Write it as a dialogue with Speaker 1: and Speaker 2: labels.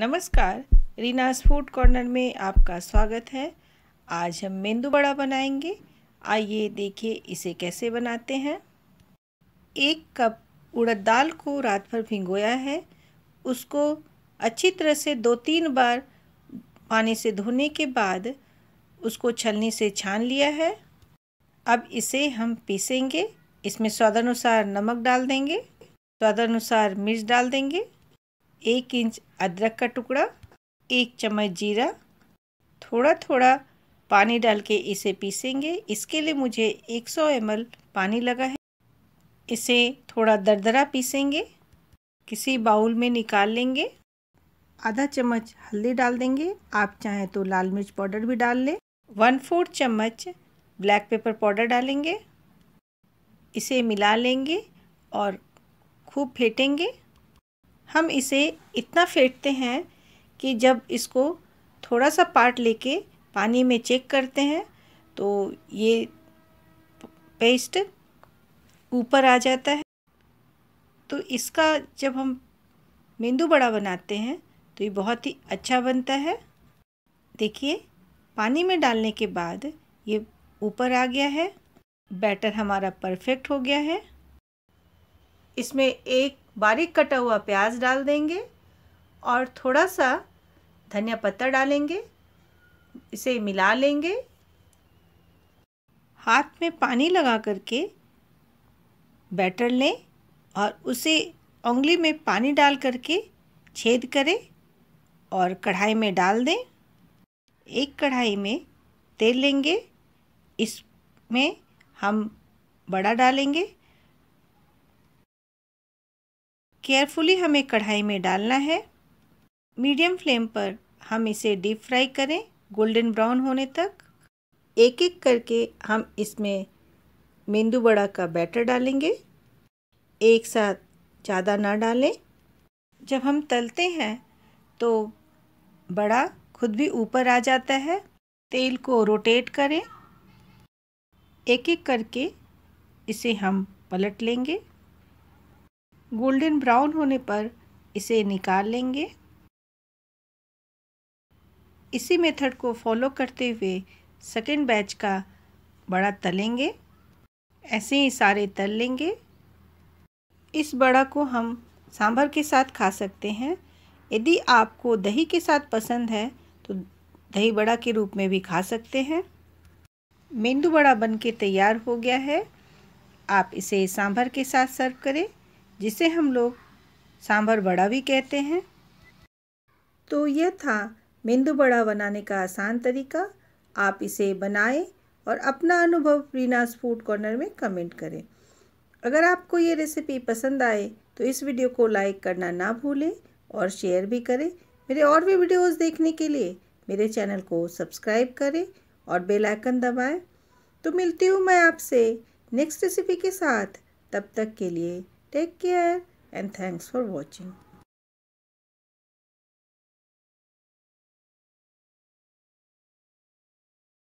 Speaker 1: नमस्कार रीनास food corner में आपका स्वागत है आज हम मेंदू बड़ा बनाएंगे आइए देखिए इसे कैसे बनाते हैं एक कप उड़द दाल को रात भर भिंगोया है उसको अच्छी तरह से दो तीन बार पानी से धोने के बाद उसको छलनी से छान लिया है अब इसे हम पीसेंगे इसमें स्वादानुसार नमक डाल देंगे स्वादानुसार मिर्च डाल देंगे एक इंच अदरक का टुकड़ा एक चम्मच जीरा थोड़ा थोड़ा पानी डाल के इसे पीसेंगे इसके लिए मुझे 100 सौ पानी लगा है इसे थोड़ा दरदरा पीसेंगे किसी बाउल में निकाल लेंगे आधा चम्मच हल्दी डाल देंगे आप चाहें तो लाल मिर्च पाउडर भी डाल लें वन फोर्थ चम्मच ब्लैक पेपर पाउडर डालेंगे इसे मिला लेंगे और खूब फेंटेंगे हम इसे इतना फेंटते हैं कि जब इसको थोड़ा सा पार्ट लेके पानी में चेक करते हैं तो ये पेस्ट ऊपर आ जाता है तो इसका जब हम मेंदू बड़ा बनाते हैं तो ये बहुत ही अच्छा बनता है देखिए पानी में डालने के बाद ये ऊपर आ गया है बैटर हमारा परफेक्ट हो गया है इसमें एक बारीक कटा हुआ प्याज डाल देंगे और थोड़ा सा धनिया पत्ता डालेंगे इसे मिला लेंगे हाथ में पानी लगा करके बैटर लें और उसे उंगली में पानी डाल करके छेद करें और कढ़ाई में डाल दें एक कढ़ाई में तेल लेंगे इसमें हम बड़ा डालेंगे केयरफुली हमें कढ़ाई में डालना है मीडियम फ्लेम पर हम इसे डीप फ्राई करें गोल्डन ब्राउन होने तक एक एक करके हम इसमें मेंदू बड़ा का बैटर डालेंगे एक साथ ज़्यादा ना डालें जब हम तलते हैं तो बड़ा खुद भी ऊपर आ जाता है तेल को रोटेट करें एक एक करके इसे हम पलट लेंगे गोल्डन ब्राउन होने पर इसे निकाल लेंगे इसी मेथड को फॉलो करते हुए सेकेंड बैच का बड़ा तलेंगे ऐसे ही सारे तल लेंगे इस बड़ा को हम सांभर के साथ खा सकते हैं यदि आपको दही के साथ पसंद है तो दही बड़ा के रूप में भी खा सकते हैं मेंदू बड़ा बनके तैयार हो गया है आप इसे सांभर के साथ सर्व करें जिसे हम लोग सांभर बड़ा भी कहते हैं तो यह था मेंदू बड़ा बनाने का आसान तरीका आप इसे बनाएं और अपना अनुभव प्रीनास फूड कॉर्नर में कमेंट करें अगर आपको ये रेसिपी पसंद आए तो इस वीडियो को लाइक करना ना भूलें और शेयर भी करें मेरे और भी वीडियोस देखने के लिए मेरे चैनल को सब्सक्राइब करें और बेल आइकन दबाएं तो मिलती हूँ मैं आपसे नेक्स्ट रेसिपी के साथ तब तक के लिए Take care and thanks for watching.